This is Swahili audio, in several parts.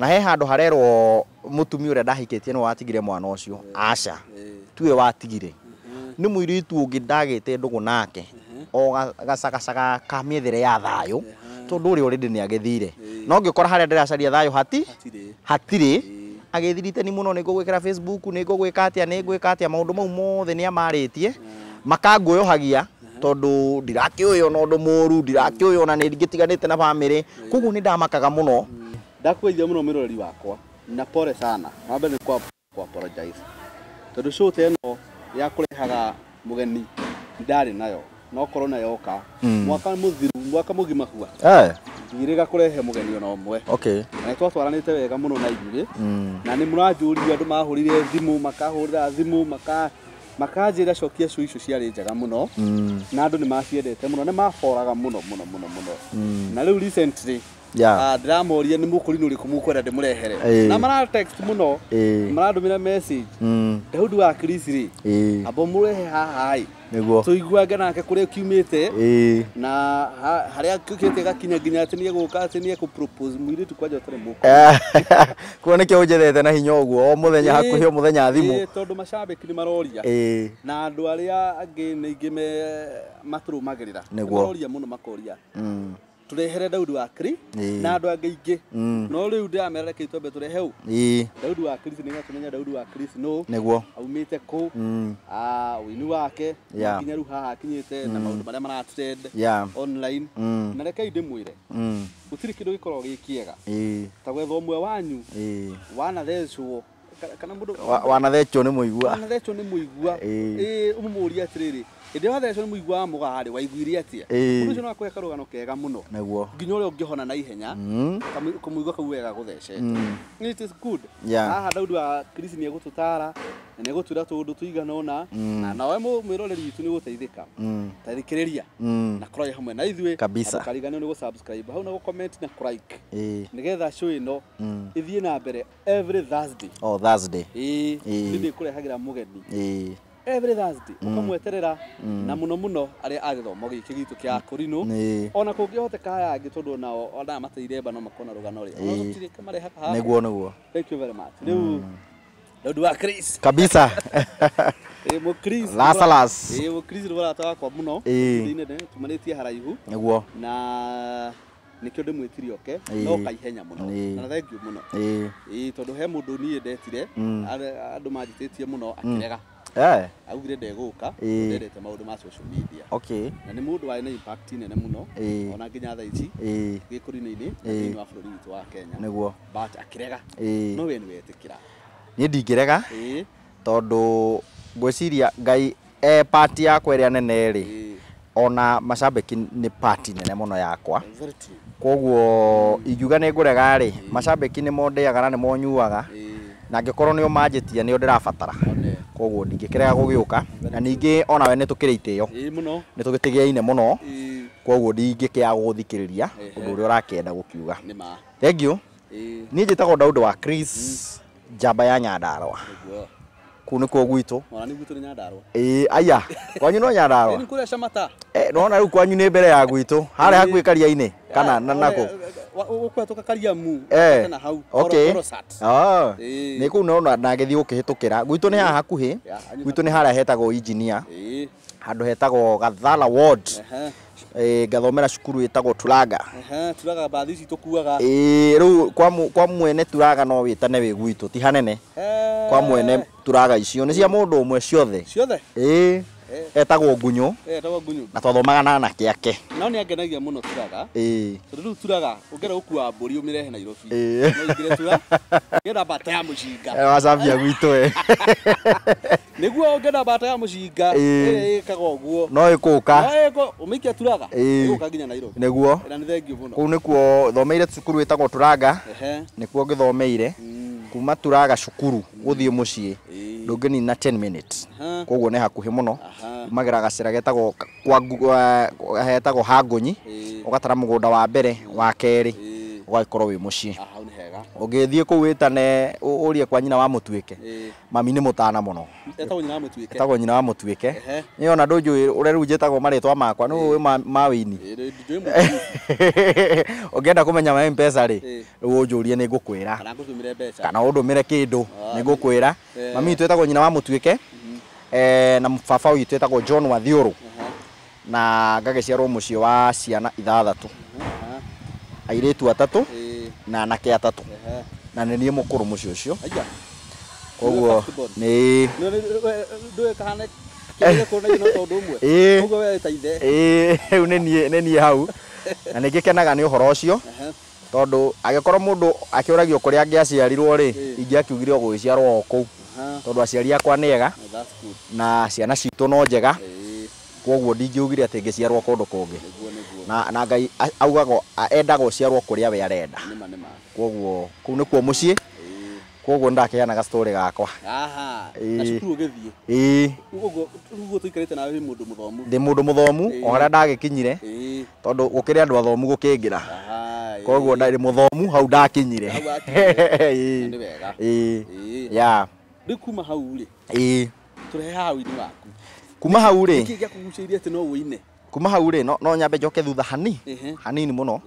na he handå harerwo må tumia å rä a ndahikätie nä watigire mwana å cio aca tuä watigire nä må iritu å ngä ndagä te ndå gå nake o gacagacaga ka mä ethere ya thayå tondå å rä a å rä ndä nä agethire no ngä kora harä a ndä racaria thayå hati hatirä agä thirite ni må no nä ngå gwä kä ra nä ngå gwä ka atä a nä ngwä ka atä a maå ndå mau mothe nä amarä tie makangåyohagia tondå ndirakĩå yona ũndũ mũru ndirakĩå yona nä ngĩtiganĩte na bamĩrĩ koguo nĩ ndamakaga mũno ndakũgeithia mũno mĩroreri wakwa na pole sana wambe nĩ kwa apologize tondũ show ta ĩno ya kũrehaga mũgeni ndarĩ nayo no korona yoka hmm. mwaka mũthiru mwaka mũgima hua ndirĩga kũrehe mugeni ona ũmwe okay. na twatwaranĩte wega mũno na inyuĩ hmm. na nĩ mũranjũririe andũ mahũrire thimũ makahũrĩra thimũ maka makanjĩra cokia cu icio ciarĩ njega mũno hmm. na andũ nĩ maciendete mũno nĩ maboraga mũno mũno mũno mũno na rĩu recently Ah, ndĩramũrie nĩ mũkũrinũ ũrĩkũ mũkwenda ndĩmũrehere na mara text mũno marandũmĩra message hmm. daudi wa Chris rĩ amba mũrehe haha ĩ nĩguo tũiguange nake kũrĩa kiumĩte na harĩa kiukĩte gakinya nginya atĩ nĩegũka atĩ nĩekũ propose tu kwanja ũtarĩ mũkũ eh, kuo nĩkĩo ũnjethete na hinya guo o mũthenya hakuhĩ o mũthenya thimũ tondũ macambĩki nĩ maroria na andũ arĩa angĩ ningĩ matũrũmagĩrĩra nĩguo maroria mũno makoria hmm turehere Daudi wa Kri na angä angeingĩ mm. no riu ndiramera reke itombe turehe u Daudi wa Kri nĩgetha tumenye Daudi wa Kri no nĩguo aumĩte kũ mm. ah wini wake nginya rĩu haha akinyĩte na mm. maũndũ marĩa maratrend online na reke ndĩmwĩre gũtirĩ kĩndũ gĩkoragwo gĩ kĩega ta gwetha mwe wanyu wanathecwo kana mũndũ wanathecwo nĩ mũigua må nĩ mũigua ĩ ũmũmũria atĩrĩrĩ ä ndä wathecwo nä mũigua wa må garä waiguire atä a cio no akå he karå kega må no näguo nginya å rä a å ngä hona naihenya ihenya mm. kå mũigua kau wega gå thecetwo mm. haha daudi wa krisi nä egå tå tara na nä egå twä ra tå ndå tå ona mm. nawe mwä roreri witå nä gå teithä ka tathä rä ria na kå hamwe na nä gå hau na gå na kå like nä getha show ä no ä thiä na mbere ä ndä kå rehagä ra må geni every Thursday mm. mm. na muno muno ari a giki gitu kia akũrinũ mm. ona kũngĩhoteka aya angĩ tondũ nao ona mateire ba no makona ri rũgano rĩa nĩguo nĩguo thank you very much rĩu ndu mm. wa Chris kabisa e mo Chris e mo Chris rwa rata kwa muno thĩinĩ ne tumanitie haraihu nĩguo na nikio ndimwitire oke no kaihenya muno na thank you muno e tondũ he mũndũ niĩ ndetire mm. andũ manjĩtĩtie muno akirega mm. Eh. augire ndegåka eh. ndendete maå ma social media okay. na nä må ndå na impact nene må eh. ona nginya tha ici gä kå wa wa kenya but no we niä ndingä rega tondå ngai e yakwa ä rä a nene rä ona macambiki nä pati nene må no yakwa koguo hmm. ingiuga nä ngå rega rä hmm. macambiki nä mondäaga na nä monyuaga na ngä korwo nä å manjä nä o ndä rabatara koguo ndingäkärega gå gä å ka na ningä onawe nä tå kä rä itä ä o nä tå gä tä gä aine må no koguo ndingä kä aga gå gå thikä rä ria å ndå å rä a å rakenda gå kiuga thengiå niä njä tagwo daudi wa chris mm. njamba ya nyandarwa kå nä kuo gwitå aya kwanyu no nyandarwa nona eh, rä u kwanyu nä mbere ya gwitå harä hakuä karia kana nakå ukwetå ka kariamu eh, na hau ah, nä kå u nona nagä thiä gå kä hä tå kä ra gwitå nä haha hakuhä gwitå nä harä a hetagwo injinia handå hetagwo gathala ward ngathomera cukuru ĩtagwo turaga turaga mbathi ici tũkuaga ĩĩ rĩu kwa mwene turaga no wĩtane wĩ gwitũ ti hanene kwa mwene turaga icio nĩ cia mũndũ ũmwe ciothe ciothe ĩĩ Eh. etagwo ngunyå eh, na twathomaga na anake ake no nä angenagia må no turaga tondå rä u turaga å ngera gå kua mbå ri å mä rehe nairobi noingä tura ngä na mbata ya må cinga eh, wacambia gwitå nä guo å ngä na mbata ya må cinga ä kaga å guo no ä kå ka å mä ikia turaga gå ka nginya nairobi nä guo na nä thengio må no kå u nä kuo thomeire cukuru ä tagwo tå ranga nä kuo ngä thomeire mm kuma cukuru thiä må ciä ndå 10 minutes koguo nä hakuhä muno magira gacira getagwo kwa hetagwo må ugatara mugunda wa mbere wa keri wä må ciä ungithie ku witane urie kwa nyina wa mutuike mami ni mutana muno etagwo nyina wa mutuike ni mhm. ona ndunjui ure ru njitagwo maritwa makwa ni uwi mawini ungienda kumenya ma mpesa ri riu unjurie ni ngukwira kana undumire kindu ni ngukwira mami tu etagwo nyina wa mutuike na baba witu etagwo John Wathiuru na ngagĩciarwo mũciĩ wa ciana ithathatũ airĩtu atatũ na anake atatå na nä niä må kå rå må ciå å cio koguo nä rä u nä niä hau na nä ngä kenaga nä å horo å cio tondå agä korwo må ndå akä å ragio kå rä a angä aciarirwo rä ingä akä akiugire gå gä ciarwo o kå u tondå aciari akwa nä ega na ciana citå no njega koguo ndingä ugire atä ngä ciarwo kå ndå kå ngä na na ngai augagwo endaga ũciarwo kũrĩa we arenda koguo kũu nĩkuo mũciĩ koguo ga story gakwa aha na na ruguo we mundu ndĩ mũndũ mũthomu o harĩa ndagĩkinyire tondu gũkĩrĩ andu athomu gũkĩngĩra koguo ndarĩ muthomu hau ndakinyire ya rä kuma hau ri tå rehaga å ini waku kuma hau ri kä gä akå ati no wå kuma hau rä no nyambe njoke thutha hani hanini må no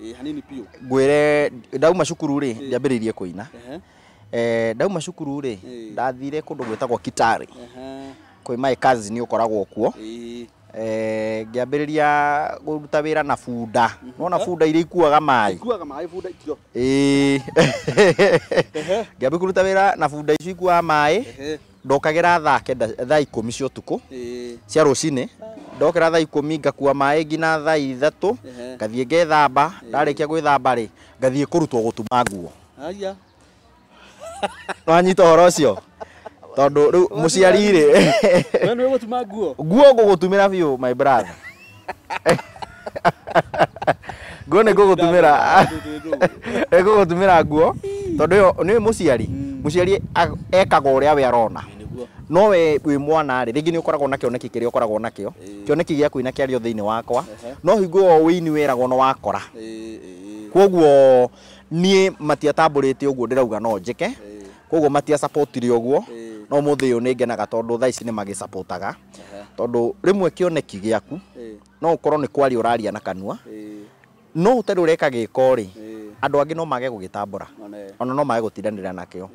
ngwä re ndauma cukuru rä ndiambä rä irie kå ina ndauma cukuru rä ndathire kå ndå gwä tagwo kitarä kwä maä nä å koragwo kuo ngä rä ria gå ruta wä ra na bunda mhm. nona bunda iria ikuaga maä ngä ambä kå ruta wä ra na bunda icio ikuaga maä ndokagä ra thaa ikå mi cia å tukå cia rå cinä ah ndokira thaa ikumi ngakua maä ngina thaa ithatå ngathiä ngethamba ndarä kia gwä thamba rä ngathiä kå rutwo gå tuma nguo nwanyita å horo å cio tondå rä u må ciari rä nguo ngå gå tumä ra biå my brother nguo nä ngå gå tumä ra ngå gå tumä ra nguo tondå ä yo nä må ciari må mm. ciari ekaga å rä a we arona no we wä mwana rä ringi ngä nä å koragwo na kä oneki kä rä a å koragwo nakä o kä oneki gä ina kä arä o thä inä wakwa no hingo o wä ni wä ragwo no wakora koguo niä matiatambå rä te å guo ndä rauga no njä ke koguo matiacapotire å guo no må thä å nä ngenaga tondå thaa ici nä magä tondu tondå rä mwe kä oneki gä aku no å korwo nä kwaria å raria na kanua no å terå reka gä andå angä no mage gå gä tambå ra ona no mage gå tindanä ra nakä o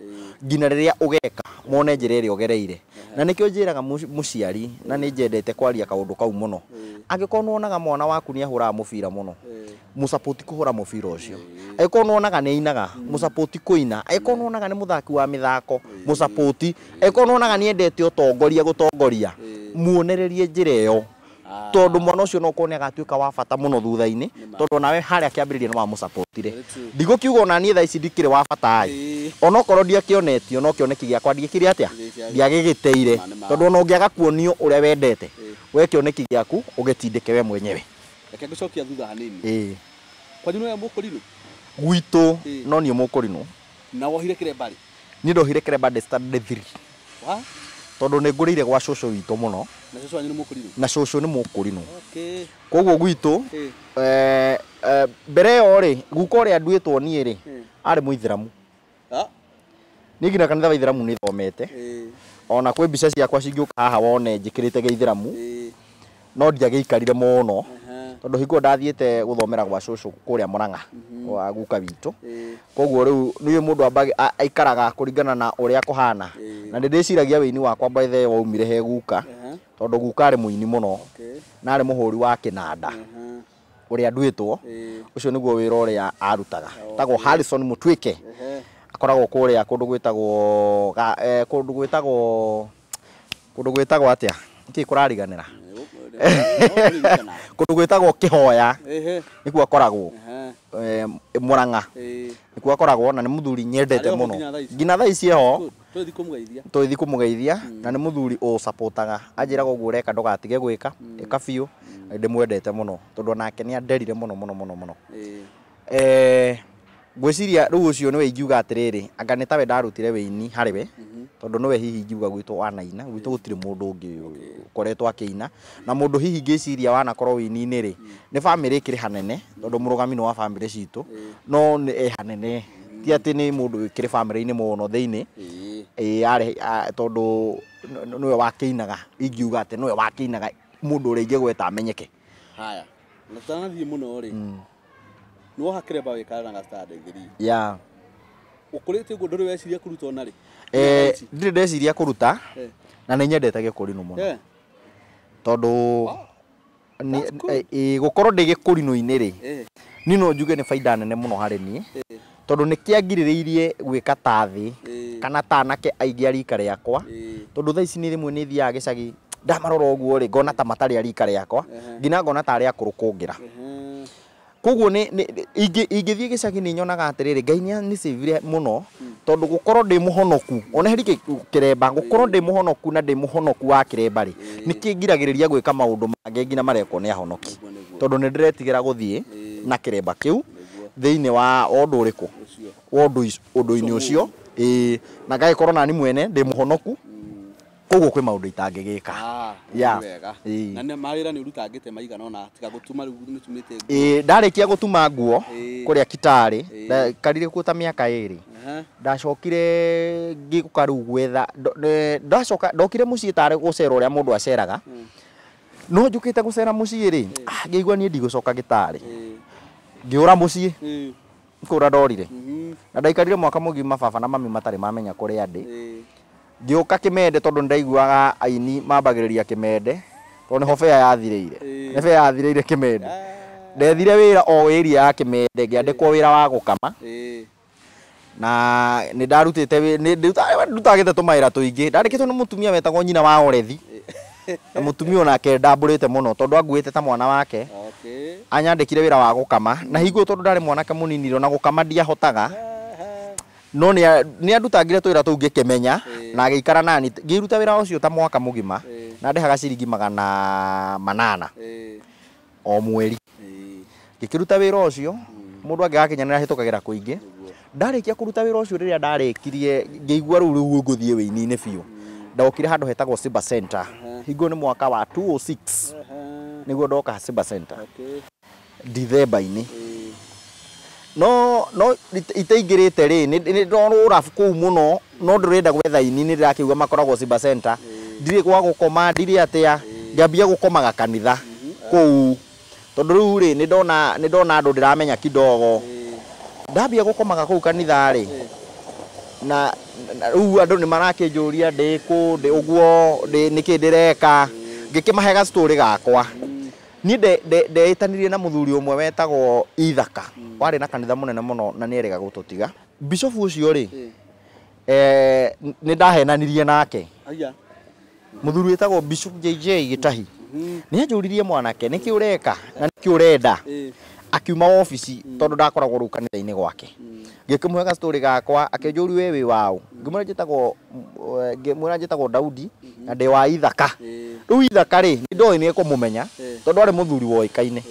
nginya rä rä a å geka mone njä ra ä rä a å gereire na nä kä o njä raga må ciari na nä njendete kwaria kaå ndå kau må no angä korwo nä wonaga mwana waku nä ahå raga må bira må no må kå hå ra må bira å cio angä korwo nä wonaga nä ainaga må kå ina angä korwo nä wonaga nä må thaki wa mä thako må angä korwo nä wonaga nä endete å tongoria gå tongoria muonererie njä ra ä yo Ah. tondå mwana ucio no kone ka wa bata muno thutha-ini tondu nawe rä ria no amucapotire ndigo kiugo ona niĩ thaici ndikĩrĩ wa bata ai onokorwo ndiakĩonetio no kĩoneki gĩakwa ndiagä gä teire tondu ona å kuonio aga wendete we rä a wendete we mwenyewe reke ngũcokia thutha hanini kwanyu nowe mũkũrinũ gwitå no niä må na wohire kĩrembarĩ niĩ ndohire kĩremba ndĩ standard 3 tondu ni ngurire gwa cucu witu muno na må ni mukurinu koguo gwitå mbere yo ri guka two niä -rä ri eh. ari muithiramu ah. ni nginya kanitha wa ithiramu ni thomete eh. ona kwi mbica ciakwa cingiuka haha wone gä geithiramu eh. no mono muno tondu hingo ndathiite guthomera gwa cucu kuria muranga mhm. wa guka witå koguo riu niwe mundu ambagi aikaraga kuringana na kå hana na wä ini wakwa mbethe waumire he guka tondu guka ari muini muno na ari muhuri wa kinanda guo wä ucio niguo rä a arutaga oh, tagwo Harrison Mutwike akoragwo kuria kundu gwitagwo eh, kundu gwitagwo kundu gwitagwo atia kii kurariganira kundu gwitagwo kihoya nikuo akoragwo eh, muranga nikuo akoragwo na ni muthuri nyendete muno nginya thaa ici eho tå thi kå må geithia na nä må thuri å capotaga anjäraga å guo reka ndågatige gwä ka ä hmm. ka biå hmm. ndä mwendete må no tondå onake nä anderire må no må no må no må no eh, ngwä ciria rä u å cio nä we ingiuga atä rä rä anga nä tawe ndarutire wä ini harä we nä nowe hihi ngiuga gwitå wanaina gwitå gå tirä må ndå å ngä koretwo akä na må ndå hihi ngä ciria wanakorwo wä-inä rä nä bamä rä kä rä hanene tondå må rå gami nä wa bamä rä citå hmm. no nä e hanene hmm. ti atä nä må ndå kä rä bamä rä-inä mũno thä inä hmm. tondå nä we wakä inaga ingiuga atä nä we wakä inaga må ndå å rä a gweta amenyeke haya na tanathiä må no rä nä wä karanaga ya å kå rä te guo ndå rä weciria kå rutwo narä Eh, ndirä ndeciria kå ruta eh. na nä nyendete gä kå rinå må no eh. tondå ah, gå korwo ndä gä kå rinå-inä rä ni no njuge nä baida nene må no harä niä tondå nä kä angirä rä irie gwä ka ta thä kana tanake anake aingä a rä akwa tondå tha ici nä rä mwe nä thiaga gä cagi ndamarora å guo rä ngona ta matarä a rä akwa ngina ngona tarä akå rå kå ngä ra koguo ingä thiä gä cagi nä nyonaga atä rä rä ngai nä civire må no mm tondu gukorwo ndi muhonoku ona heri kireba gukorwo ndi muhonoku na ndi muhonoku wa kireba ri niki ngiragiriria gwika maundu mange ngina marekwo ni ahonoki tondu ni ndiretigera guthie na kireba kiu theini wa odu riku odu odu ini ucio e na ngaikorwo ni mwene ndi muhonoku koguo kwä maå ndå itangä gä ka ndarä kia gå tuma nguo kå rä a kitarä karirä kuo ta mä aka ä rä ndacokire ngä gå karä u gwetha ndokire må ciä tarä gå cera å rä a må ndå aceraga no njå kä te gå cera må ciä rä ah, ngä igua niä ndigå coka gä tarä ngä å ra må ciä kå ra ndorire mhm. na ndaikarire mwaka må gima baba na mami matarä mamenya kå rä a ndä ngiuka kimende tondu ndaiguaga aini mambagiriria kimende tondu niho bea yathireire ni bea yathireire kimende ah. ndethire wira o area ya kimende ngiandikwo wira wa gukama na ni ndarutete ndutagä te tå maä ra tå ingä ndarä kä two nä må tumia wetagwo nyina wa orethi na mutumia tumia onake ndambå rä te må ta mwana wake okay. kire wä ra wa gå kama na hingå tondå ndarä mwanake må nini na gå kama ndiahotaga ah no nä andutangire twä ra tå u ngä kä menya na agä ikara nani ngä ruta wä ra å cio ta mwaka må gima na ndehaga ciringi magana manana o mweri ngä kä ruta wä ra å cio må hmm. ndå angä gakinya nä rahä tå kagä ra kå ingä ndarä kia kå ruta wä ra å cio rä rä a ndarä kirie ngä igua rä u rä u ngå thiä wä ini biå hmm. ndokire handå hetagwo ciba center hingo nä mwaka wa oh nä guo ndoka ndithemba-inä no no itaingirite ri ni ndorå rabu kå u må no no ndå gwetha ini ni ndä rakä igua makoragwo cimba centa mm. ndirä gwa gå koma ndirä atä mm. a gå komaga kanitha mm-hmm. kå u tondå rä u rä nä ndona andå ndä ramenya kidogo mm. ndambia gå komaga kå u kanitharä na rä u andå nä marakä njå ria ndä kå å guo nä kä ndä reka ngä kä rä gakwa niä de na må thuri å mwe wetagwo ithaka wari hmm. warä na kanitha må nene må no na nä erega gå tå tiga bicobu å cio rä hmm. e, nä ndahenanirie nake må thuri wetagwo jj gä tahi hmm. nä anjå ririe mwanake nä kä å reka na nä kä å renda akiuma wobici tondå ndakoragwo rä u kanitha-inä gwake gikimwega story gakwa akinjuri we wi wao ngimwira njitagwo ngimwira njitagwo Daudi na ndi wa ithaka riu ithaka ri ni ndoi ni ekumumenya tondu ari muthuri woikaine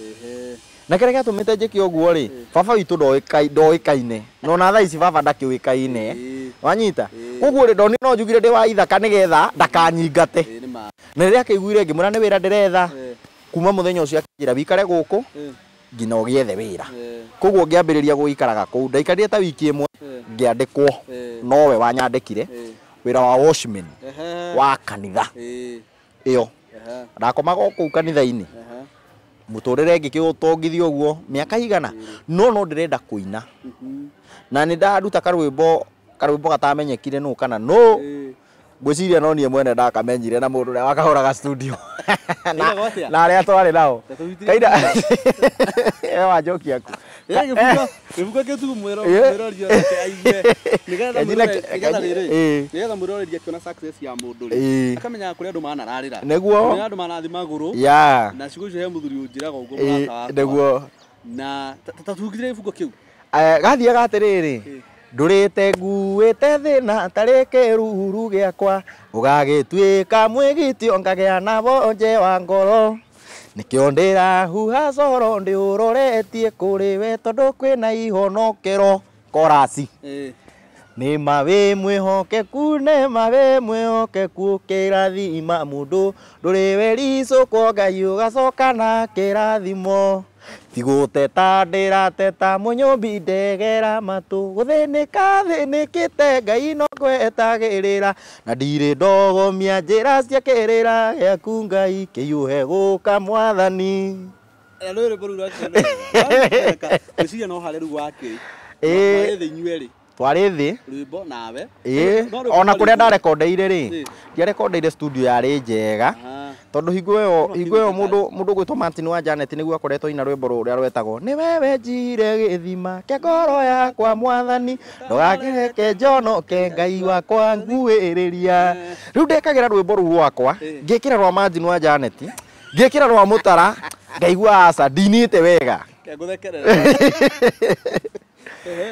na kĩrĩa gĩatũmĩte njĩke ũguo rĩ baba witũ ndoĩkaine na ona thaa ici baba ndakĩũĩkaine wanyita koguo rĩ ndoni no njugire ndĩ wa ithaka nĩgetha ndakanyingate na rĩrĩa akĩiguire ngĩmwĩra nĩ wĩra ndĩretha kuma mũthenya ũcio akĩnjĩra wikare gũkũ nginya wä ra koguo ikaraga kå u ndaikarire ta wiki andä kwo nowe wanyandĩkire wĩra wa watchman uh-huh. wa kanitha yo uh-huh. ndakomaga o u kanitha-inĩ å guo mä aka igana no no kå ina mm-hmm. na nä ndaruta karwĩmbo mbo gatamenyekire nå kana no ngwiciria no nie mwene ndakamenyire na mundu uria wakahuraga studio na aria twari nao kaira e wajokia ku gibuka niguo na cigo icio he muthuri unjiraga uguo murata wakwa niguo na tatugithire gibuko kiu eh, gathiaga atiriri ndurite nguite thina tariki ruru giakwa ugagituika mwigitio ngagia na wonje wa ngoro nikio ndirahuha coro ndiuroretie kuri we tondu kwina ihonokero korasi nä ma wä mwä hokeku nä ma wä mwä hokeku kä rathima må ndå ndå rä we ricå kuo ngai å gacoka na kä rathimo tigå teta ndä rateta må nyå mbi ndegera matå gå thä nä ka thä nä kä te ngai no kwetagä rä ra na ndirä ndogomia njä ra ciakä rä ra gä aku ngai kä iå he gå ka mwathani rwä rä twarä thä ona kå rä a ndarekondeire rä ndiarekondeire studio rä njega tondu hingo yo higo yo mundu mundu gwitwo Martin wa Janet niguo akoretwo ina rwimbo ruria rwetagwo ni wewe njire githima kia ngoro yakwa mwathani ndugakireke ke ngai wakwa nguĩrĩria riu ndekagira rwimbo ruu rwakwa ngikira rwa Martin wa Janet ngikira rwa mutara ngaigua aca ndinite wega ngũthekerera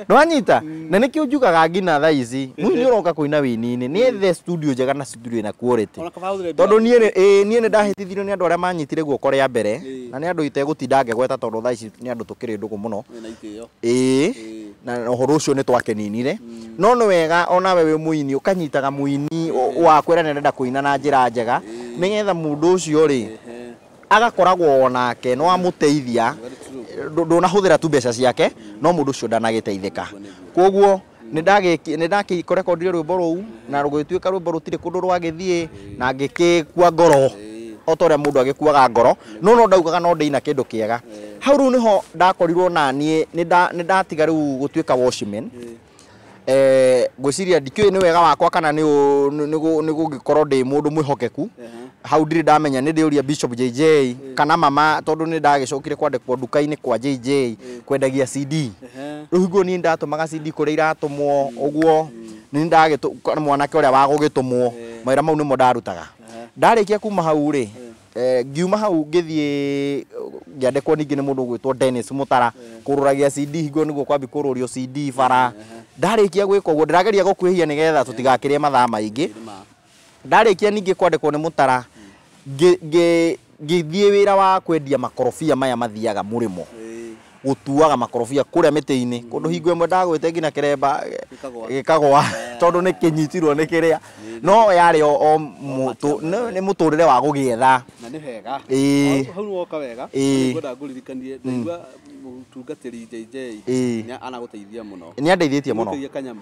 no anyita mm. na nä kä å njugaga ngina tha ici rä u å roka kå ina wä nä the studio njega na studio na tondå niä nä ndahä tithirio nä andå arä a manyitire guoko rä a mbere na nä andå itegå tinda ngegweta tondå tha ici nä andå tå kä rä ndå gå må no ĩĩ na å å cio nä twakeninire no nä wega onawe wä må ini å kanyitaga må ini wakwä ra nä na njä ra njega nä getha må ndå å cio rä agakoragwo onake no amå teithia ndunahũthĩra tu mbeca ciake no mũndũ ũcio ndanagĩteithĩka koguo nĩndakĩkorekodire rwĩmbo u na rũgĩtuĩka rwĩmbo rũtirĩ kũndũ rwagĩthiĩ na ngĩkĩkua ngoro o ta ũrĩa mũndũ agĩkuaga ngoro no no ndaugaga no ndĩina kĩndũ kĩega hau rĩu nĩho ndakorirwo naniĩ nĩndatiga rĩu gũtuĩka watchman eh, ngwĩciria ndikiũĩ nĩ wega wakwa kana nĩ gũgĩkorwo ndĩ mũndũ hokeku hau ndirä ndamenya nä ndä å ria bishop jj yeah. kana mama tondå nä ndagäcokire kwandäkwo nduka-inä kwa jj yeah. kwendagia cd rä u higuo niä maga cd kå rä iratåmwo å guo nä ndagä mwanake å rä a wagå gä tå mwo mawä ra mau nä mo ndarutaga ndarä kia kuma hau rä eh, ngiuma hau ngithie ngiandikwo ningi ni mundu gwitwo Dennis Mutara kururagia CD hingo niguo kwambi kururio CD bara ndarikia gwika uguo ndirageria gukwihia nigetha tutigakirie mathaa maingi ndarikia ningi kwandikwo ni Mutara wä ra wa kwendia makorobia maya mathiaga må rä mo gå tuaga makorobia kå rä a mä tä -inä mm. kå ndå hingo ä mwe ndagwä te nginya kä remba kĩremba gĩkagwa tondũ nä kä nĩ kĩrĩa no yarĩ o nĩ mũtũrĩre wa gũgĩetha na nĩ hega ĩĩ hau woka wega ngũririkanie mutungatiri JJ ni anaguteithia muno ni andeithitie muno ndeithia kanyamu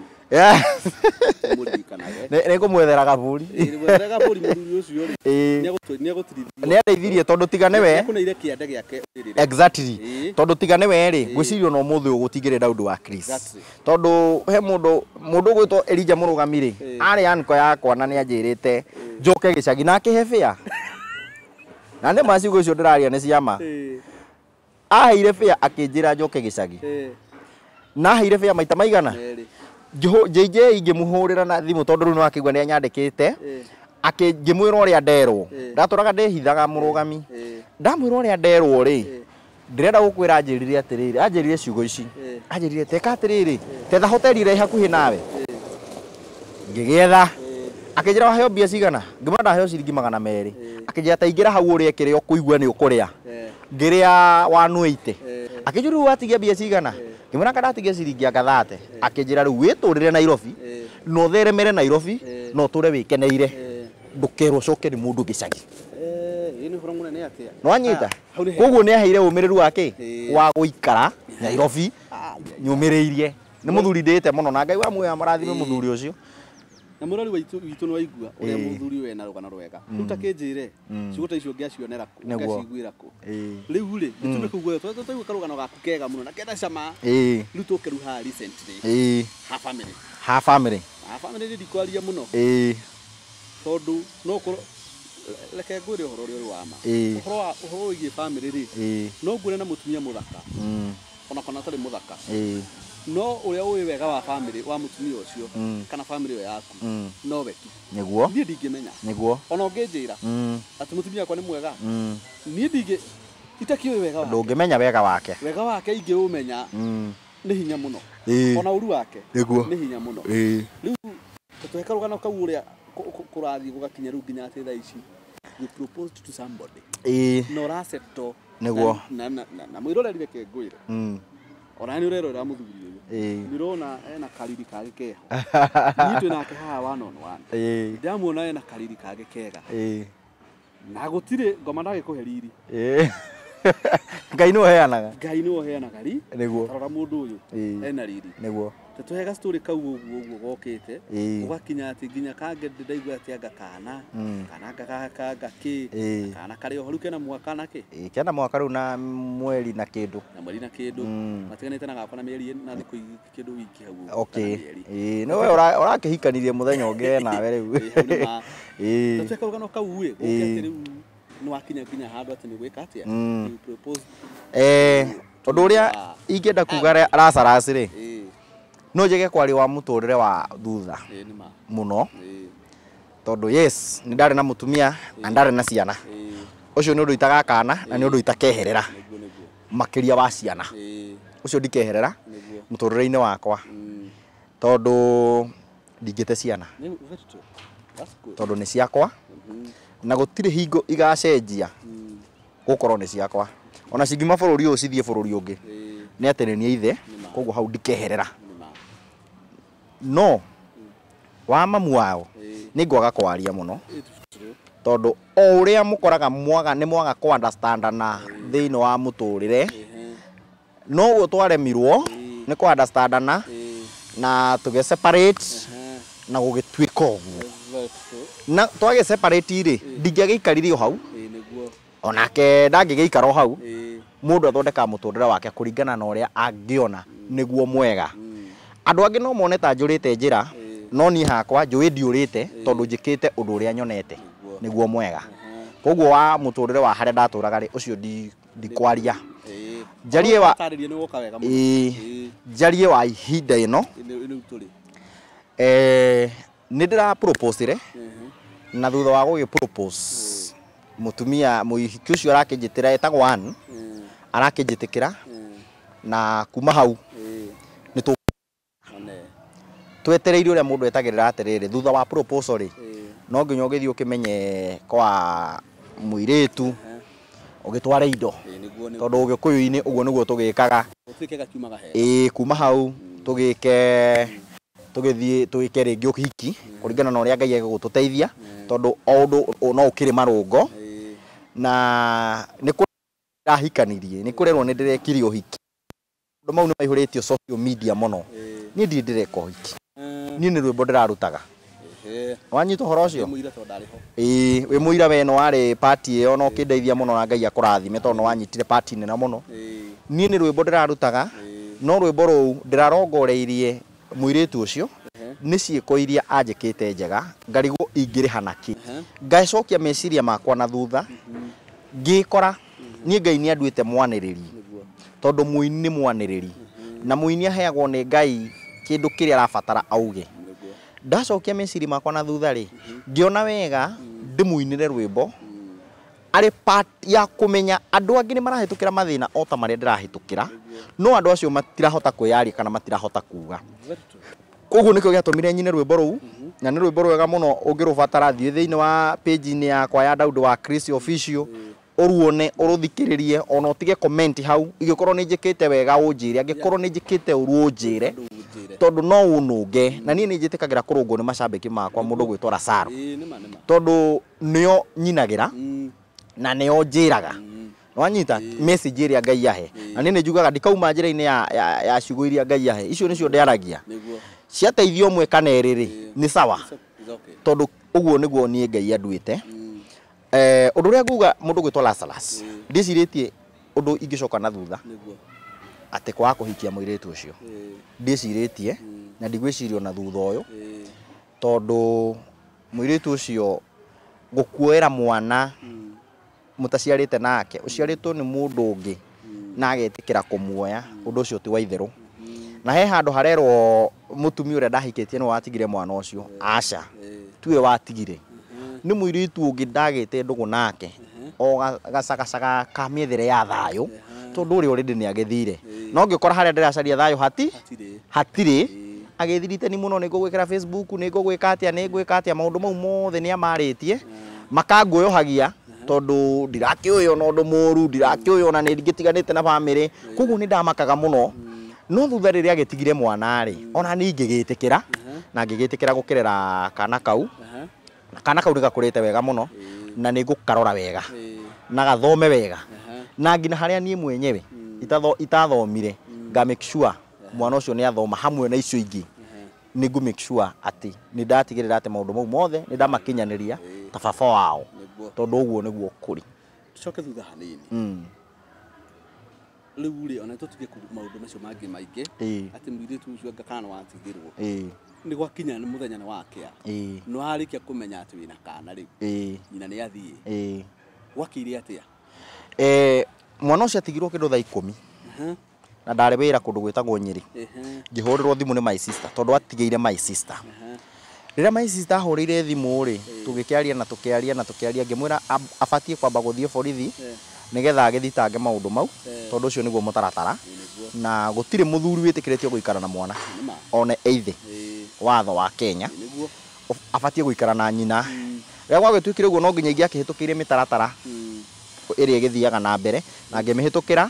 ni ngumwethera gaburi gwethera gaburi mũthuri ũcio rĩ ni agũtirithia ni andeithirie tondu tigane we akuneire kiande giake exactly tondu tigane we rĩ ngwiciria no muthi ugutigire daundu wa Chris tondu he mundu mundu gwitwo Elija murugami rĩ ari anko yakwa na ni anjirite njoke gicagi nake hebea na nä maciugo icio ndä raria nä ciama aheire bia akinjira njoke gicagi na aheire bia maita maigana JJ ingimuhurira na thimu tondu riu niwakigua ni anyandikite ngimwira uria nderwo ndaturaga ndihithaga murugami ndamwira uria nderwo ri ndirenda gukwira anjirire atiriri anjirire ciugo ici anjirire teka atiriri tetha hoteli ira hakuhi nawe ngigietha akinjira waheo mbia cigana ngimwira ndaheo ciringi magana meri akinjira ta ingira hau uria ikire ukuigua ni ukuria ngiria wanuite akinjå rä u watigia mbia cigana ngä mwä ra karatigia ciringi akathate njä ra rä u wä tå rä re nairobi na å theremere nairobi na å tå re wä keneire ndå kerwo coke nä må ndå gä cagi eh, nwanyita ah, koguo nä aheire å mä rä ru wakä wa gå ikara nairobi ah, nyå mä rä irie nä må thuri ndä te må no na ngai wa mwä marathime må thuri å cio na murori witå nä waigua å rä a eh. må thuri wena rå gano rwega mm. rä u takä njä re mm. ciugo ta icio ngä acionera kå ngaciguä ra kå eh. rä u rä nä tå mä mm. kåguo twaigua karå gano gaku kega må no na kenda cama rä u tå keruha ha bamä rä ndikwaria må eh. no tondå no reke ngwä re å horo å rä a å rä wa å horo å igiä bamä rä rä no ngwä re na må tumia må thaka ona kana atarä må thaka no uria uwi wega wa family wa mutumia ucio mm. kana family yaku mm. no we tu niguo nie ndingimenya niguo ona nginjira mm. ati mutumia wakwa ni mwega mm. nie ndingi itakiuwi wega wake ndungimenya wega wake wega wake ingiumenya mm. ni hinya muno e. ona uru wake niguo ni hinya muno e. riu tutweka rugano kau uria kurathi gugakinya riu nginya ati thaa ici you proposed to somebody e. na ũracepto nĩguo na mwĩrorerire kengwĩre mm. ona nĩ ũrerorera mũthuri Eh. ndirona ena kariri kage keha nitu nake haha one on one eh. ndamuona ena kariri kage kega eh. na gutire ngoma ndagikuheriri ngai ni heanaga ngai ni heanaga ri niguo tarora mundu uyu ena riri niguo tatuhe gacituri kau uguo uguo gokite ugakinya ati nginya kange ndaigua ati anga kana hmm. kana ngagaka ngaki kana kari ohoru kena mwaka na ki kena mwaka riu na mweri na kindu na mweri na kindu hmm. matiganite na gakona mieri na thiku kindu wiki hau okay ni we urakihikanirie muthenya unge nawe riu tatuhe karugano kau we gokite riu nwakinya nginya handu ati ni gwika atia hmm. propose eh tondu uria ingienda kuga rasarasi ri no njege kwaria wa muturire wa thutha muno tondu yes ni ndari na mutumia na ndari na ciana ucio ni undu itaga kana na ni undu itakeherera makiria wa ciana ucio ndikeherera muturire-ini wakwa mm. tondu ndingite ciana tondu ni ciakwa mm-hmm. na gutire hingo igacenjia mm. gukorwo ni ciakwa ona cingiuma bururi uyu cithie bururi ungi ni atene ni ithe koguo hau ndikeherera no wa mamu wao nä ngwaga kwaria må no tondå o å rä a må koraga nä mwaga na thä inä wa må tå rä re noguo twaremirwo nä kå na tå gä na gå gä tuä ka å guo na twagä rä ndingä agä ikarire o hau onake ndangä gä ikara hau må ndå athondekaga må tå rä re wake kå ringana na å rä a angä ona nä guo mwega mm andå angä no mone ta njå rä te njä ra mm. no niä hakwa njå ä ndiå rä te mm. tondå njä kä te å ndå å rä a nyonete nä guo mwega mm-hmm. koguo wa må tå rä re wa harä a ndatå raga rä å cio ndikwaria njarie wa ihinda ä no nä ndä rare na thutha wa gå gä mutumia mm. muhiki ucio arakinjitira etagwo kä ra na kuma hau twetereire uria mundu etagirira atiriri thutha wa proposal ri no nginya kä menye kwa gä tware indo tondu ugikuyu-ini uguo niguo tugikaga ii kuma hau mm. tugike mm. tugithii twike ringi kå mm. kuringana na uria ngai egigututeithia tondu o undu no ukiri marungo na ni ndahikanirie ni kurerwo ni ndirekire uhiki ndu mau ni maihuritie social media muno ni ndiri ndireka hiki Eh. niä nä rwä mbo ndä rarutaga wanyita horo cio ä wä må ira wena warä pati ä yo no kä ndeithia må no na ngai akå rathime tondå wanyitire pati nena må no niä nä rwä mbo ndä rarutaga no rwä mbo rå u ndä rarongoreirie må irä tu å cio nä ko iria anjä te njega ngarigwo ingä rä hana kä ngacokia meciria makwa na thutha mhm. ngä kora mhm. niä ngai nä anduä te mwanä rä ri tondå må ini nä mwanä rä ri mhm. na må ini aheagwo nä ngai kindu kiria arabatara auge ndacokia meciri makwa na thutha ri ngiona wega ndimuinire rwimbo ari part ya kumenya andũ angi ni marahitukira mathina o ta marĩa ndĩrahĩtũkĩra no andũ acio matirahota kwĩyaria kana matirahota kuga koguo nĩkĩo giatumire nyine rwimbo rũu na ni rwimbo rwega mũno ũngĩrũbatara thiĩ thĩinĩ wa pĩnji-inĩ yakwa ya daudi wa chris official ũruone ũrũthikĩrĩrie ona ũtige comment hau ingĩkorwo nĩ njĩkĩte wega ũnjĩre angĩkorwo nĩ uru unjire ũnjĩre tondu no unuge na niä nä njä tä kagä ra kå rå ngwo nä macambä makwa må ndå gwä twara saro tondå nä o ra mm. na nä o njä raga mm. wanyita message ĩrĩa ngai ahe na nĩ njugaga ndikauma njĩra-inĩ ya, ya, ciugo iria ngai ahe icio nĩcio ndĩaragia ciateithio mwe kana erĩ rĩ nĩ sawa tondũ ũguo nĩguo niĩ ngai andũĩte mm. eh, ũndũ ũrĩa nguga mũndũ gwĩtwo Lazarus ndĩcirĩtie ũndũ ingĩcoka na thutha atä kwaga kå hikia må irä tu å cio ndä tie na ndigwä cirio na thutha å yå tondå må irä tu å cio gå kuoera mwana må taciarä te nake å ciarä two nä må ndå å ngä na agetä kä ra kå muoya å ndå å cio ti waitherå na he handå harerwo må tumi å rä a ndahikä tie nä watigire mwana å cio aca tuä watigire nä må irä tu å ngä ndagä te ndå gå nake o gacagacaga ka mä ethere ya thayå tondu uri already ni agethire no ngikora haria ndiracaria thayo hati hatire agethirite ni muno ni ngugwikira facebook ni ngugwika atia ni ngwika atia maundu mau mothe ni amaritie makanguyohagia tondu uyo ona undu muru na ni ngitiganite na family koguo ni ndamakaga muno no thutha rä rä mwana ri ona ni ngigitikira gä tä na ngä gä tä kä ra gå kana kau kana kau nä gakå rä te wega må no na nä ngå karora wega na gathome wega na nginya harĩa niĩ mwenyewe mm. itathomire mm. nga make sure mwana ũcio nĩ athoma hamwe na icio ingĩ nĩ ngũ make sure atĩ nĩ ndatigĩrĩra atĩ maũndũ mau mothe nĩ ndamakinyanĩria ta baba wao tondũ ũguo nĩguo kũrĩ tucoke thutha hanini mm. rĩu rĩ ona tũtige maũndũ macio mangĩ maingĩ atĩ mũirĩtu ũcio kana watigĩrwo nĩ gwakinya nĩ mũthenya nĩ wakĩa nĩ warĩkia kũmenya atĩ wĩna kana rĩu nyina nĩ athiĩ gwakĩire atĩa mwana ucio atigirwo kindu thaa ikumi na ndarä wira kundu gwitagwo nyiri gwä tagwo nyä rä my sister tondu atigeire my sister rä rä my sister ahurire thimu ri tugikiaria na tukiaria na tukiaria ngimwira aria kwamba guthie thiä borithi nä getha agä mau tondu ucio niguo nä na gå muthuri må guikara na mwana one eithi watho wa kenya abatiä guikara na nyina rä a gwagä tuä no nginya ingä akä mitaratara mm ĩrĩa ĩgĩthiaga na mbere na ngĩmĩhĩtũkĩra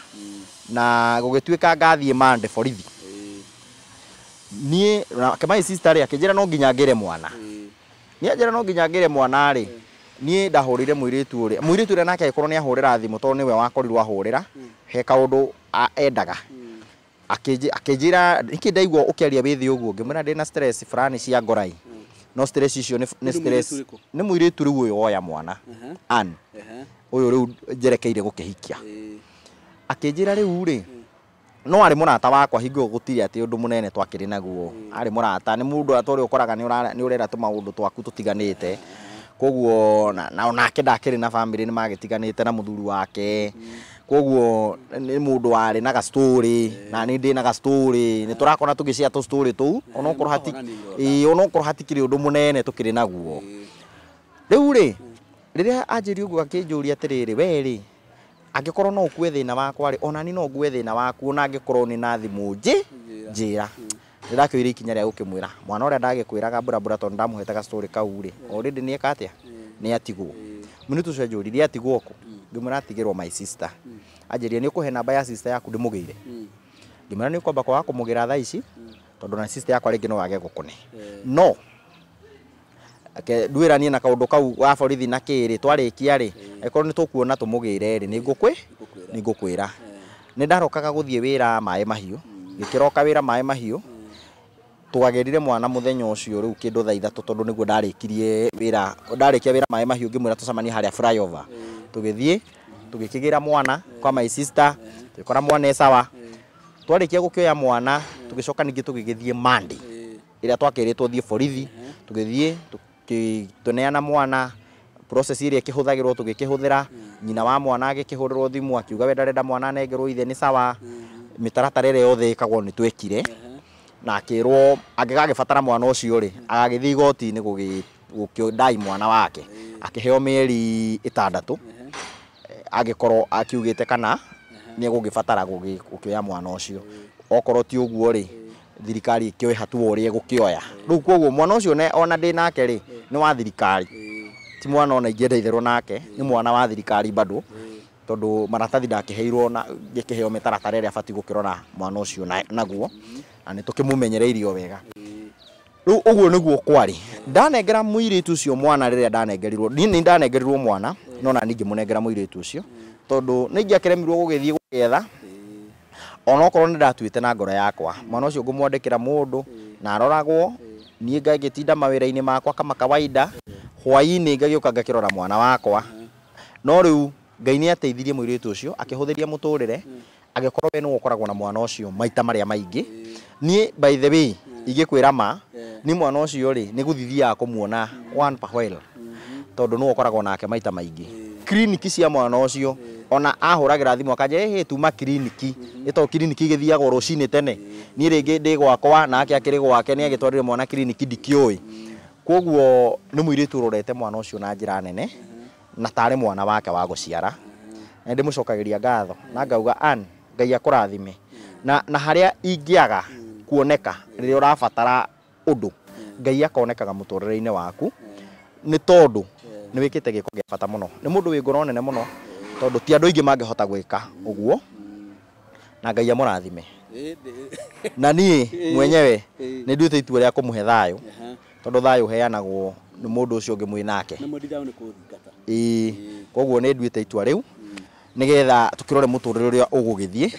na gũgĩtuĩka ngathiĩ mande borithi niĩ nake my sister rĩ akĩnjĩra no nginya ngĩre mwana niĩ anjĩra no nginya ngĩre mwana rĩ niĩ ndahũrire mũirĩtu ũrĩa mũirĩtu ũrĩa nake agĩkorwo nĩ ahũrĩra thimũ tondũ nĩwe wakorirwo ahũrĩra he kaũndũ endaga akĩnjĩra nĩkĩ ndaigua ũkĩaria wĩ thĩ ũguo ngĩmwĩra ndĩ na stress fulani cia ngorai no stress icio ni stress nĩ mũirĩtu rĩu ũyũ woya mwana an ũyũ rĩu njerekeire gũkĩhikia akĩnjĩra u ri no ari murata wakwa hingo gũtirĩ ati undu munene twakĩrĩ naguo arĩ mũrata nĩ mũndũ ata ũrĩa ni urera ũrera tũmaũndũ twaku tutiganite koguo na onake ndakĩrĩ na family ni magitiganite na mũthuri wake mm koguo ni må ndå na gasturi eh. na ni ndi na gasturi eh. ni tå rakona tå gä cia tå storä tå u eh, onokorwo hatikirä å ndå må nene tå kä rä naguo riu ri å ajiri ugu njå atiriri we ri rä no kue thina na wakwa rä onani no ngue thina na waku ona angä ni na thimå njä njä ra nä ikinya rä a mwana å rä a ndagä kwä raga burabura tondå ndamå hetaga kau rä orä ni nä eka atä a nä atigwo må nä tå cenjå atigwo kå ngimwira tigirwo my sister mm. ni ukuhe namba ya sister yaku ndimugire mm. ngimwira ni ukwamba kwa kumugira thaa ici mm. tondu na sister yakwa ringi no wage gukune yeah. no ndwä ni na kaå ndå kau wa borithi na kä rä twarä kia rä eh. angäkorwo nä tå kuona tå må gä ni rä nä ngå kwä nä ngå kwä ra nä eh. ndarokaga gå thiä wä ra maä mahiå hmm. gä kä roka wä ra maä mahiå eh. twagerire mwana muthenya ucio riu kindu thaa tondu niguo ndarä kirie wä ra ndarä kia wä ra maä mahiå ngä mwä ra tå cemanie tugithie tugikigira mwana kwa my sister tukora mwana esawa twarikia gukioya mwana tugicoka ningi tugigithie mandi ira twakiritwo thie forithi tugithie tuneana mwana process ire kihuthagirwo tugikihuthira nyina wa mwana agikihurirwo thimu akiuga wenda renda mwana negerwo ithe ni sawa mitaratara ĩrĩa yothe ĩkagwo ni twekire na akĩrwo angĩgagĩbatara mwana ũcio rĩ agagĩthiĩ igoti-inĩ gũkĩndai mwana wake akĩheo mĩeri ĩtandatũ angikorwo akiugite kana ni egå gä mwana ucio cio okorwo ti uguo ri thirikari ä kä oe hatua å rä a mwana ucio ne ona ndä nake ri ni wa thirikari ti mwana ona ingienda ndeitherwo nake ni mwana wa thirikari bado tondu maratathi ndakä heirwo gä kä heo mä taratara ä mwana ucio cio naguo na ni tå kä wega rä uguo niguo kwari nä guo kwarä ndanengera må irä mwana riria rä ni ndanengerirwo ndanengerirwo mwana no nona ningi munengera muiritu ucio tondu ningiakiremirwo gugithie gugetha onokorwo ni ndatuite na ngoro yakwa mwana ucio ngumwandikira mundu na aroragwo niĩ ngagĩtinda mawĩra-inĩ makwa kama kawaida hwaĩ-inĩ ngagĩũka ngakĩrora mwana wakwa no rĩu ngai nĩ ateithirie mũirĩtu ũcio akĩhũthĩria mũtũrĩre agĩkorwo we nĩwe ũkoragwo na mwana ũcio maita marĩa maingĩ niĩ by the way ingĩkwĩra ma nĩ mwana ũcio rĩ nĩ gũthithiaga kũmuona one pahwel tondu nä ukoragwo nake maita maingi kliniki cia mwana ucio ona ahuragira thimu akanja ehe tuma kliniki ito kliniki githiagwo rucini tene ni ringi ndi gwakwa nake akiri gwake ni agitwarire mwana kliniki ndikiui koguo ni muiritu urorete mwana ucio na njira nene na tarä mwana wake wa guciara ndi mucokagiria ndä ngatho na ngauga an ngai akurathime na, na haria ingiaga kuoneka rä rä undu ngai akonekaga må tå waku ni tondu nä wä kä te gä ko gä bata må no nä må ndå wä ngoro nene må no tondå ti andå aingä hota gwä ka å guo na ngai amå rathime na niä mwenyewe nä nduä te itua rä a kå må he thayå tondå thayå heanagwo nä må ndå å cio å ngä mwä nake koguo nä nduä te itua rä u nä getha tå kä rore må tå rä re å rä a å gå gä thiä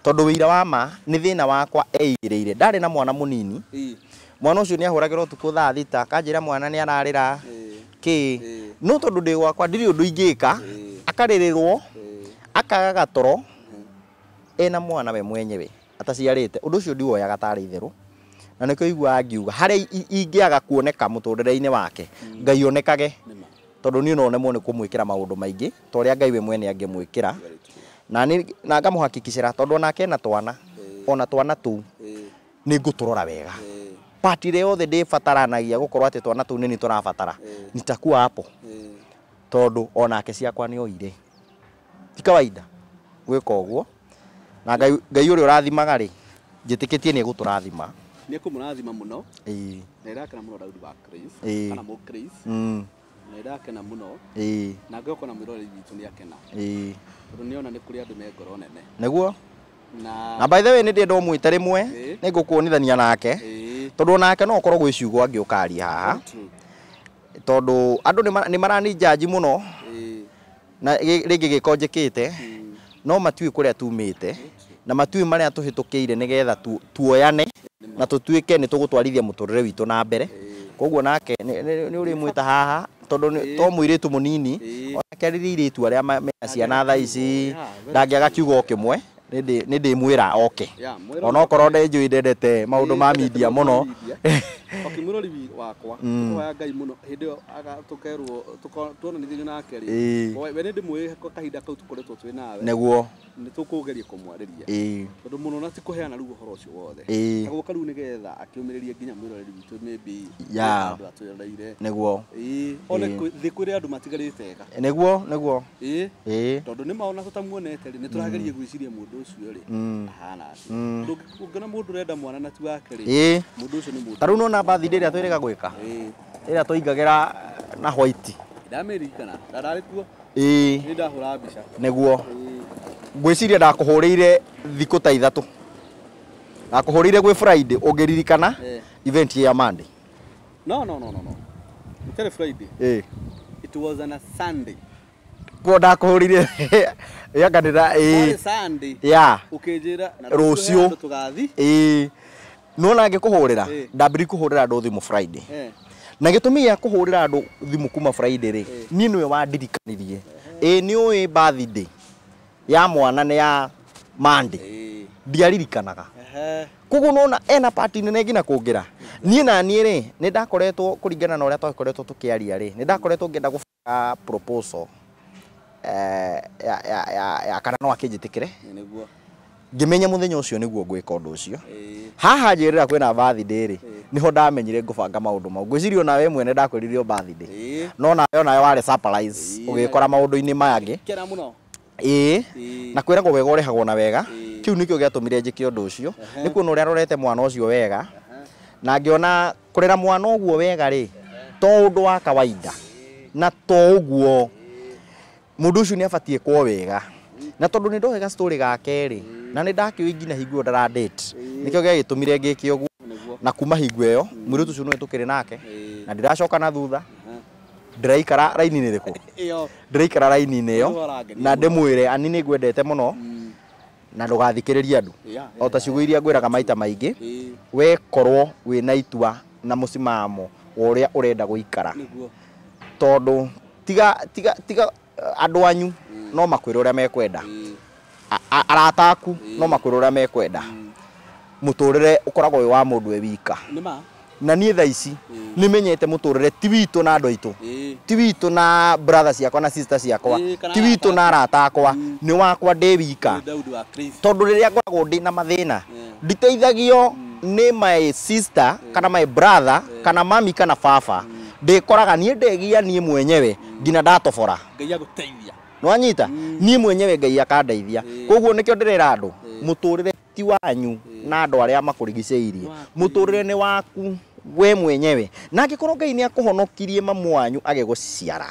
tondu wira wa ma ni thina wakwa eigirire ndari na mwana munini mwana ucio ni ahuragira utuku thaa thita kanjira mwana ni ararira ki no tondu ndi gwakwa ndiri undu ingika akaririrwo akaga gatoro ena mwana we mwenyewe ataciarite undu ucio ndiwoyaga tari itheru na nä kä ngiuga hari ingä aga kuoneka må tå wake mm. ngai onekage tondu ni nonemwo nä kumwikira maundu maingi toria a ngai we mwene angä mwä kä ra na ni na ngamuhakikishira tondu nake na twana ona twana tu ni nguturora wega part ile yothe ndibataranagia gukorwa ati twana tu nini turabatara nitakuwa hapo tondu onake ciakwa ni oire ti kawaida gwika uguo na ngai uri urathimaga ri njitikitie ni guturathima ni kumurathima muno ii na irakana muno daudi wa Chris kana mo Chris mm nä ndakena må no na ngä na mwä roreri witå nä akena tondå nä ona nä kå rä andå mengoro nene näguo na, na by the way nä ndä enda å mwä te rä mwe nä ngå kuonithania nake tondå onake no korwo gwä ciugo angä å karia haha tondå andå nä marani njanji må no na rä ngä gä ko kä te no matiuä kå rä a tumä na matiuä marä a tå hä tå kä ire nä tuoyane na tå tuä ke nä tå gå må tå rä re witå na mbere koguo nake nä å rä mwä haha tondu to muiritu munini onake ariri iritu aria mena ciana tha ici ndangiaga kiugo kimwe nä ndä mwä ra oke onokorwo ndenjå ndendete maå ndå ma media må no okimwä rori wakwa mm. tåhoya ngai ä yo tåkerwo nake rä we nä twä nawe näguo nä tå kå geria kå mwarä ria tondå må no na tikå heana rä u å horo å cio wothe agåka rä u nä getha akä å mä rä rie nginya mwä roreri witå mämbi andå atå roreire näguo one thä kwä rä andå matigarä tega näguo näguo tondå nä maona tå tamuonete rä nä tå ragerie mm. gwä ciria må ndå ucio rä tarä u nona mbathi ndä ä rä a twä rä ga gwä ka ä rä a twaingagä ra na hwaiti nä guo ngwä ciria ndakå hå rä ire thikå ta ithatå ndakå hå rä ire gwä å ngä ririkana event ya no no no no no Friday. Eh. It was on a Sunday kuo hå ya kanitha ii ya ukinjira rucio tugathi ii nona ngikuhurira ndambiri kuhurira andå thimu friday na gitumi gĩa kuhurira andu thimu kuma friday ri ni niwe wandirikanirie ii ni bathi birthday ya mwana ni ya monday ndiaririkanaga koguo nona ena pati nene nginya ra niä na rä nä ndakoretwo kå ringana na å rä a twakoretwo tå kä aria rä nä ndakoretwo ngä enda gå Eh, ya kana no akinjitikire niguo ngimenya muthenya ucio niguo ngwika undu ucio haha njirira kwina birthday ri niho ndamenyire ngubanga maundu mau ngwiciria ona we mwene ndakwirire bathi birthday no nawe onawe warĩ surprise ugikora maundu-ini maya ngi ĩĩ na kwĩragwo wega ũrehagwo na wega kĩu nĩkĩo gĩatũmire njĩke ũndũ ũcio nĩ kuona ũrĩa rorete mwana ũcio wega na ngĩona kũrera mwana ũguo wega rĩ to ũndũ wa kawaida na to ũguo mudu ucio ni abatie kwo wega na tondu ni ndohega story gake ri na ni ndakiwi nginya higu ndara date nikio gĩgĩtũmire ngĩke ũguo na kuma higu eyo muri ũcio nĩwe tũkĩrĩ nake na ndĩracoka na thutha ndĩraikara raini-inĩ rĩkũ ndĩraikara raini ni yo na ndĩmwĩre ani ni ngwendete muno na ndũgathikĩrĩria andu o ta ciugo iria ngwĩraga maita maingi we korwo na itua na musimamo wa ũrĩa ũrenda gũikara tondũ tiga tiga tiga Eh, andå anyu mm. no makwä ra å rä a mm. mekwenda arata mm. no makwä ra å rä a mekwenda må tå rä re å koragwo wä wa må ndå e wika na niä tha ici nä menyete må tå rä re ti witå na andå aitå ti witå na bratha ciakwa na sister ciakwa ti witå na arata akwa nä wakwa ndä wika tondå rä rä a ngoragwo ndä na mathä na nditeithagio nä my sister kana my brother kana mami kana baba mm ndikoraga niä ndegia niä mwenyewe nginya ndatobora ngai agåteithia nwanyita mm. niä mwenyewe ngai akandeithia mm. koguo nä kä o ndä rera andå må mm. tå ti wanyu na andå arä a makå ni irie må tå nä waku we mwenyewe na angä korwo ngai nä akå honokirie mamu wanyu agegå ciara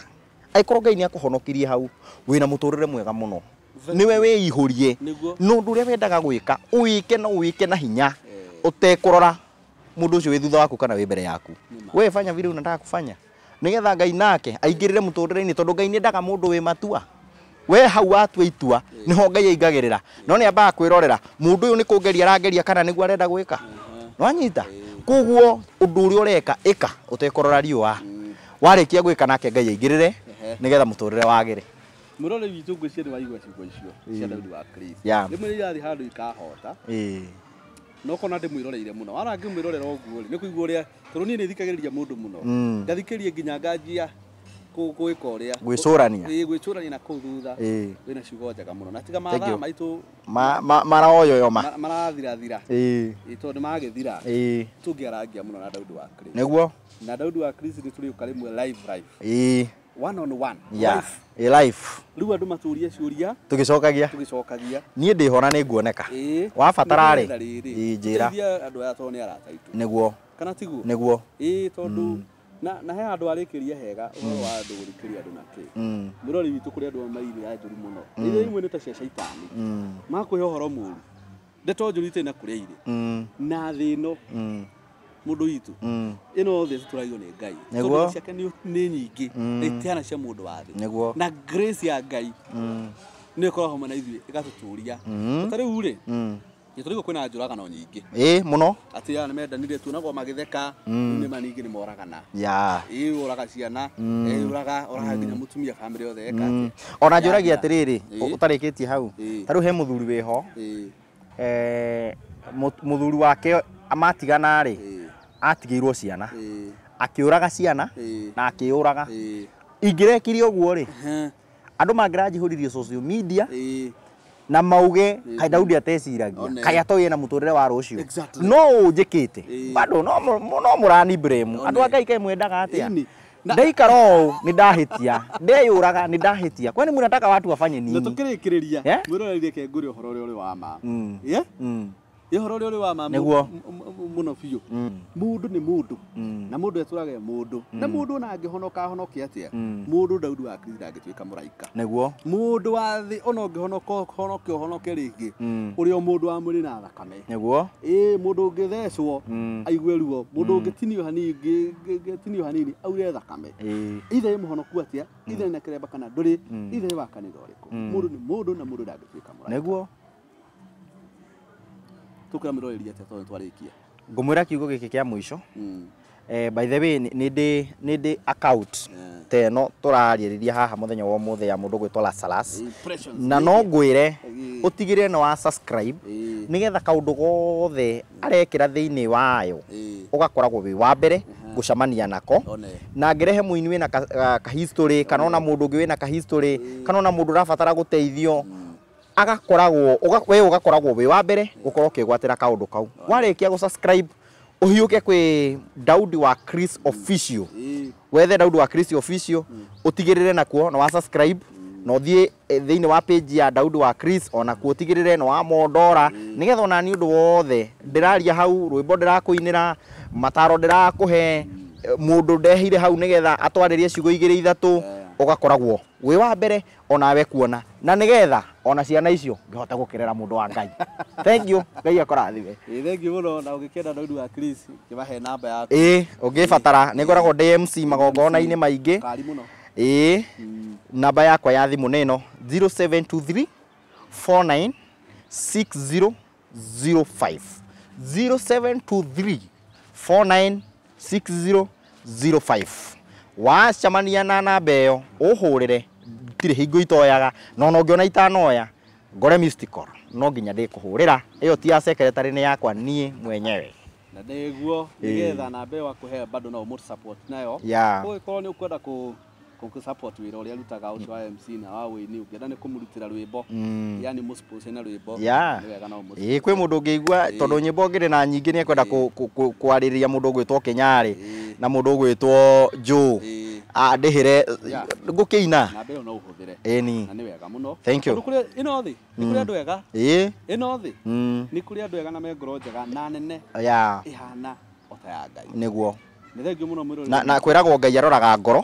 angä korwo ngai nä akå honokirie hau wä na må tå rä re mwega må no niwe wä ihå rie no ndå å rä a wendaga gwä ka wä ke no wä ke na hinya å eh. tekurora mundu ucio wi thutha waku kana wi mbere yaku we fanya vile unataka kufanya nigetha ngai nake aingirire muturire-ini tondu ngai ndaga mundu wi matua we hau watua itua ni ho ngai aingagirira no ni ambaga kwirorera mundu uyu ni kungeria arangeria kana niguo arenda gwika nwanyita koguo undu uria ureka ika utekorora riua warikia gwika nake ngai aingirire nigetha muturire wagire murore witå ngwä cia nä waigua ciugo icio cia daudi wa kristo rä mwe nä irathi handå ikahota no kona ndimwiroreire muno wana ngimwirorera ũguo rĩ nĩ kũigua ũrĩa tondũ niĩ nĩ thikagĩrĩria mũndũ mũno mm. ngathikĩria nginya nganjia gwĩka ũrĩa gwĩcũrania gwĩcũrania na kũu thutha wĩna ciugo njega mũno na tiga mathaa maitũ maraoyoyoma marathirathira tondũ nĩ magĩthira tũngĩarangia mũno na Daudi wa Chris nĩguo na Daudi wa Chris nĩ tũrĩũka rĩmwe live live one on one yeah. life a life riu andu maturie ciuria tugicokagia tugicokagia nie ndi hona ni nguoneka wabatara ri injira andu aya to ni arataitu niguo kana tiguo niguo ii tondu mm. na na he andu arikiria hega uhoro mm. wa andu gurikiria andu na ki mirori mm. witu kuri andu mairi ya njuri muno iria imwe ni ta cia shaitani makwihe uhoro muru ndeto njuri itena kuria iri na thino mundu witu mm. ino othe turagio ni ngai niguo ciake ni nyingi mm. ni tiana cia mundu wa thi niguo na ya ngai mm. nä ikoragwo hamwe na tå ĩgatũtũria mm-hmm. ta rĩu rĩ gĩtũrigũ kwĩna njũragano nyingĩ ĩ mũno atĩ magä nĩmendanire tuonagwo magĩtheka nĩma ningĩ nĩmoragana ĩ ũraga ciana ũraga ũraga nginya mũtumia bamĩrĩ yothe eka ona njũragia atĩrĩrĩ ũtarĩkĩtie hau ta rĩu he mũthuri wĩho eh, mũthuri wake matigana atigirwo ciana akiuraga ciana na akiuraga ingirekire guo ri andu mangirajihuririe social media na mauge kai Daudi ateciragia kai atoye na muturire wa rucio no ujikite bado no no murani bremu andu akai kai mwendaga atia ndaikara ũũ nĩ ndahitia ndeyũraga ni ndahitia kwani munataka watu wafanye nini na tukirikiriria eh? mwĩroreire kengũria ũhoro ũrĩa ũrĩ wa ma mm ihoro uri wa mamu niguo muno fiyo mundu mm. ni mundu mm. na mundu eturaga e mundu na mundu mm. na angihonoka honoke atia mundu daudi wa kristo angituika muraika niguo mundu wa thi ona ngihonoka honoke honoke ringi uri o mundu wa muri na thakame niguo ii mundu ngithecwo aigue ruo mundu ngitinio hanini ngitinio hanini aure thakame ithe muhonoku atia ithe na kiremba kana nduri ithe wa kanitha uriku mundu ni mundu na mundu ndangituika muraika niguo tukira tukamĩroreria atĩa tondũ twarĩkia ngumwira kiugo giki kia muisho hmm. eh, by the way ni ndi ni ndi account te no turaririria haha muthenya wa muthe ya mũndũ gwĩtwo Lazarus na no ngwĩre utigire no wa subscribe nĩgetha kaũndũ gothe arekira thini wayo ũgakoragwo wĩ wa mbere gucamania nako na ngirehe muini mũini wĩna kahistory eh, kana ona mũndũ ũngĩ wĩna kahistory kana ona mũndũ ũrabatara gũteithio mm agakoragwo we ugakoragwo wä wa mbere gå korwo å kä kaå kau warä kia subscribe uhiuke kwä daudi wa chris official wethe daudi wa chris official utigirire nakuo na wa subscribe na uthiä eh, thä wa page ya daudi wa chris kuo utigirire na wa modora nä getha ona nä å ndå wothe ndä hau rwä mbo ndä rakå inä ra mataro ndä rakå he eh, må ndå ndehire hau nä getha atwarä ciugo igä rä ithatå ugakoragwo wi wa mbere onawe kuona na nigetha ona ciana icio ngihota gukirera mundu wa ngai thank you ngai akorathiwe thank you muno na ungikenda na wa Chris ngimahe namba yaku ii ungibatara ningoragwo ndi MC magongona-ini maingi muno ii namba yakwa ya thimu nino 0723 49 6005 0723 wacamania na namba rä re tirä hingo itoyaga no no ngĩona itanoya ngore mystical no nginya ndĩkũhũrĩra ĩyo ti ya secretary nĩ yakwa niĩ mwenyewe na nĩguo nĩgetha namba ĩyo akũhe bado no ũmũsupport nayo gä ũkorwo nä å kũ kuku support wira uria rutaga ucio wa MC na wa wini ukienda ni kumurutira rwimbo yani muspose na rwimbo yeah. ni wega no musi ii kwi mundu ngiigua tondu nyimbo ngiri na nyingi ni ekwenda kwaririria mundu ugwitwo Kinyari na mundu ugwitwo Joe andihire ngukiina na mbeo no uhuthire eni na ni wega muno thank you kuri ino thi ni kuri mm. andu ega ii ino thi mm. ni kuri andu ega na megoro njega na nene ya ihana otayaga niguo na thengi må no mwä rå na kwä ragwo ngai aroraga ngoro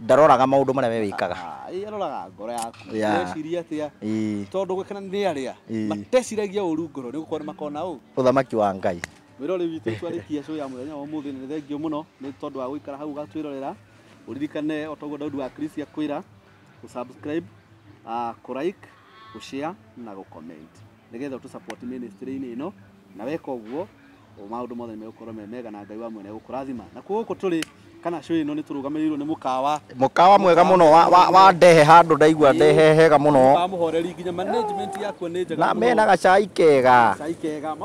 ndaroraga maå ndå marä a we wä kaga ah, ah, aroraga ngoro yaku reciria atä a tondå gwä kana nä arä a mateciragia å ru ngoro nä gå korwo nä makona å å thamaki wa ngai wä rore witå twarä tie ya må thenya wa må ni nä thengio muno no nä tondå wa gå ikara hau gatwä rorera å ririkane o toguo daudi wa kristi akwä ra gå ah, kå like gå share na gå comment nä getha å tå ministry-inä ä no na weka å maundu mothe nimegukora me mega na ngai wa mwene gukurathima na kuguko tuli kana cwä no nä tå rå gamä rä irwo nä må kawa må kawa mwega må no wa ndehe handå ndaigua ndehe hega må no må horeri management yakuo nä njega na mena kega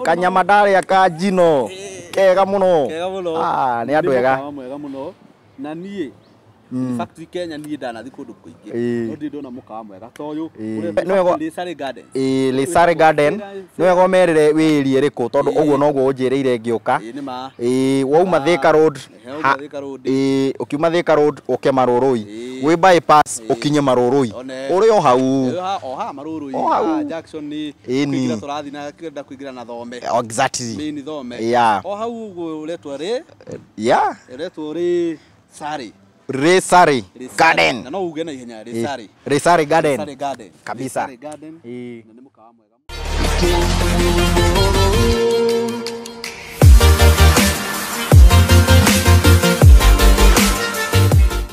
kanyama ndarä a ka njino kega må no nä andå ega mwega må no na niä Mm. factory Kenya niä ndanathi kå ndå kå ingä ndona må mwega ta å yå Garden nä wega merere wä rie rä kå tondå å guo noguo å njä rä ire ngä å ka wauma ah, Thika Road å Thika Road å ke marå rå i wä bypass å kinye marå rå i å rä o hau o hau ah, tå rathiä na kenda kå ingä ra na thome thome o hau å guo å retwo rä å retwo Resari Garden. Na no uge na ihenya Resari. Eh, Resari Garden. Resari Garden. Kabisa. Resari Garden. Eh. Na mwega.